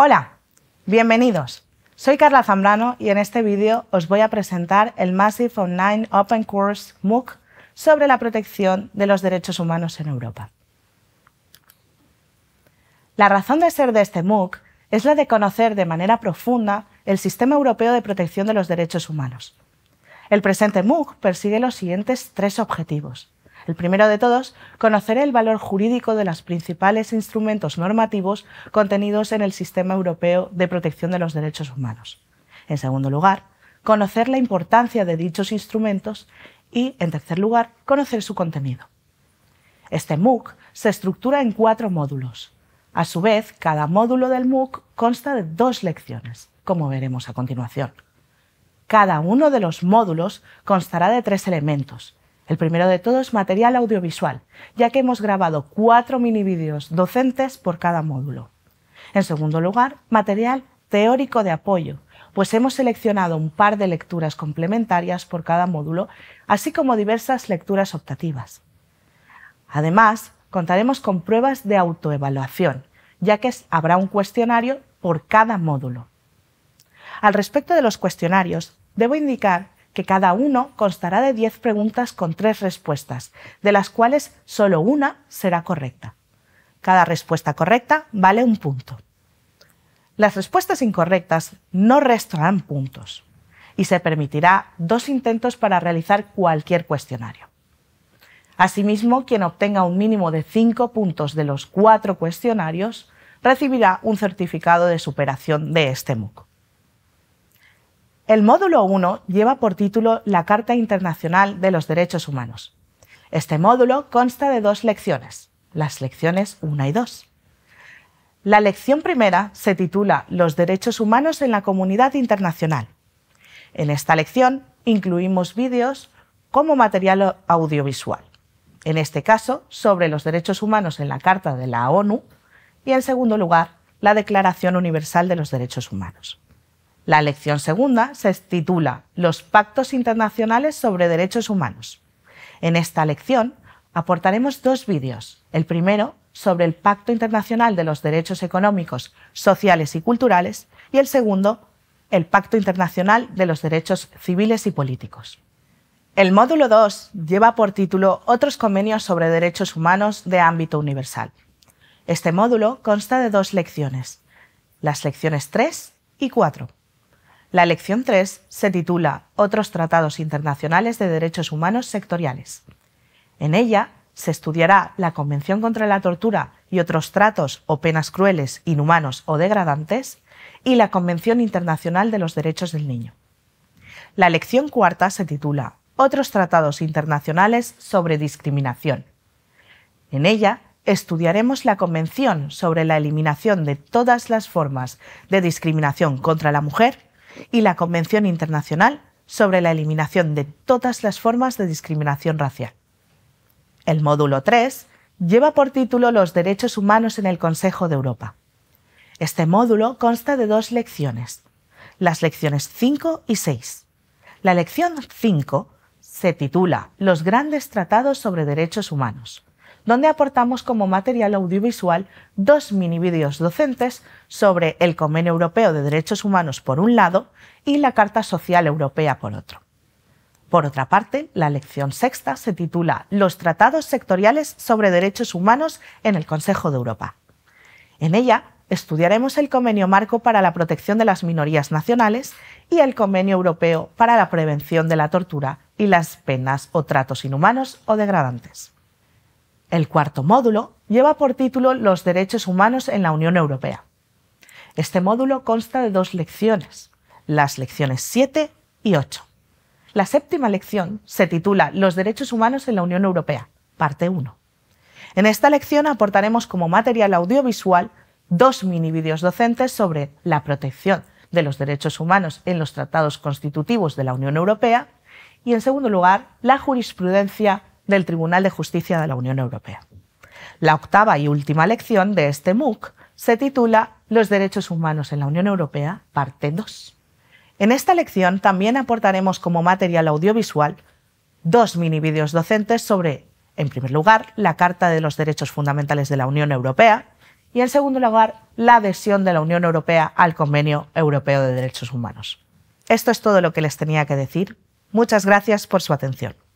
Hola, bienvenidos. Soy Carla Zambrano y en este vídeo os voy a presentar el Massive Online Open Course MOOC sobre la protección de los derechos humanos en Europa. La razón de ser de este MOOC es la de conocer de manera profunda el Sistema Europeo de Protección de los Derechos Humanos. El presente MOOC persigue los siguientes tres objetivos. El primero de todos, conocer el valor jurídico de los principales instrumentos normativos contenidos en el Sistema Europeo de Protección de los Derechos Humanos. En segundo lugar, conocer la importancia de dichos instrumentos y, en tercer lugar, conocer su contenido. Este MOOC se estructura en cuatro módulos. A su vez, cada módulo del MOOC consta de dos lecciones, como veremos a continuación. Cada uno de los módulos constará de tres elementos, el primero de todo es material audiovisual, ya que hemos grabado cuatro vídeos docentes por cada módulo. En segundo lugar, material teórico de apoyo, pues hemos seleccionado un par de lecturas complementarias por cada módulo, así como diversas lecturas optativas. Además, contaremos con pruebas de autoevaluación, ya que habrá un cuestionario por cada módulo. Al respecto de los cuestionarios, debo indicar que cada uno constará de 10 preguntas con 3 respuestas, de las cuales solo una será correcta. Cada respuesta correcta vale un punto. Las respuestas incorrectas no restarán puntos y se permitirá dos intentos para realizar cualquier cuestionario. Asimismo, quien obtenga un mínimo de 5 puntos de los 4 cuestionarios recibirá un certificado de superación de este MOOC. El módulo 1 lleva por título la Carta Internacional de los Derechos Humanos. Este módulo consta de dos lecciones, las lecciones 1 y 2. La lección primera se titula Los derechos humanos en la comunidad internacional. En esta lección incluimos vídeos como material audiovisual, en este caso sobre los derechos humanos en la Carta de la ONU y, en segundo lugar, la Declaración Universal de los Derechos Humanos. La lección segunda se titula Los pactos internacionales sobre derechos humanos. En esta lección aportaremos dos vídeos. El primero sobre el Pacto Internacional de los Derechos Económicos, Sociales y Culturales y el segundo, el Pacto Internacional de los Derechos Civiles y Políticos. El módulo 2 lleva por título Otros convenios sobre derechos humanos de ámbito universal. Este módulo consta de dos lecciones, las lecciones 3 y 4. La lección 3 se titula Otros tratados internacionales de derechos humanos sectoriales. En ella se estudiará la Convención contra la Tortura y otros tratos o penas crueles, inhumanos o degradantes y la Convención Internacional de los Derechos del Niño. La lección cuarta se titula Otros tratados internacionales sobre discriminación. En ella estudiaremos la Convención sobre la eliminación de todas las formas de discriminación contra la mujer y la Convención Internacional sobre la Eliminación de todas las formas de discriminación racial. El módulo 3 lleva por título Los derechos humanos en el Consejo de Europa. Este módulo consta de dos lecciones, las lecciones 5 y 6. La lección 5 se titula Los grandes tratados sobre derechos humanos donde aportamos como material audiovisual dos mini vídeos docentes sobre el Convenio Europeo de Derechos Humanos por un lado y la Carta Social Europea por otro. Por otra parte, la lección sexta se titula Los tratados sectoriales sobre derechos humanos en el Consejo de Europa. En ella estudiaremos el Convenio Marco para la Protección de las Minorías Nacionales y el Convenio Europeo para la Prevención de la Tortura y las Penas o Tratos Inhumanos o Degradantes. El cuarto módulo lleva por título Los derechos humanos en la Unión Europea. Este módulo consta de dos lecciones, las lecciones 7 y 8. La séptima lección se titula Los derechos humanos en la Unión Europea, parte 1. En esta lección aportaremos como material audiovisual dos mini vídeos docentes sobre la protección de los derechos humanos en los tratados constitutivos de la Unión Europea y, en segundo lugar, la jurisprudencia del Tribunal de Justicia de la Unión Europea. La octava y última lección de este MOOC se titula Los derechos humanos en la Unión Europea, parte 2. En esta lección también aportaremos como material audiovisual dos mini vídeos docentes sobre, en primer lugar, la Carta de los Derechos Fundamentales de la Unión Europea y, en segundo lugar, la adhesión de la Unión Europea al Convenio Europeo de Derechos Humanos. Esto es todo lo que les tenía que decir. Muchas gracias por su atención.